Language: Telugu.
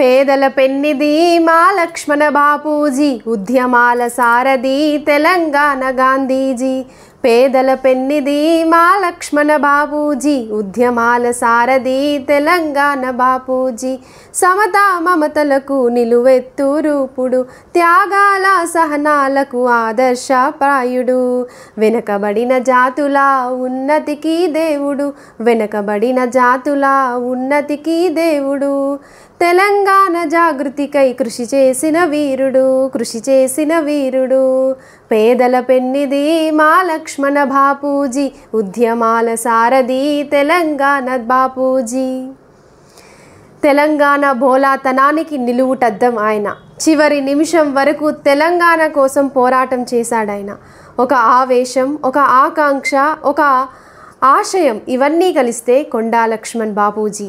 పేదల పెన్నిది మా లక్ష్మణ బాపూజీ ఉద్యమాల సారథి తెలంగాణ గాంధీజీ పేదల పెన్నిది మా లక్ష్మణ బాపూజీ ఉద్యమాల సారథి తెలంగాణ బాపూజీ సమతా మమతలకు నిలువెత్తు రూపుడు త్యాగాల సహనాలకు ఆదర్శప్రాయుడు వెనకబడిన జాతుల ఉన్నతికి దేవుడు వెనకబడిన జాతుల ఉన్నతికి దేవుడు తెలంగాణ జాగృతికై కృషి చేసిన వీరుడు కృషి చేసిన వీరుడు పేదల పెన్నిది మా లక్ష్మణ బాపూజీ ఉద్యమాల సారధి తెలంగాణ బాపూజీ తెలంగాణ బోలాతనానికి నిలువుటద్దం ఆయన చివరి నిమిషం వరకు తెలంగాణ కోసం పోరాటం చేశాడాయన ఒక ఆవేశం ఒక ఆకాంక్ష ఒక ఆశయం ఇవన్నీ కలిస్తే కొండా లక్ష్మణ్ బాపూజీ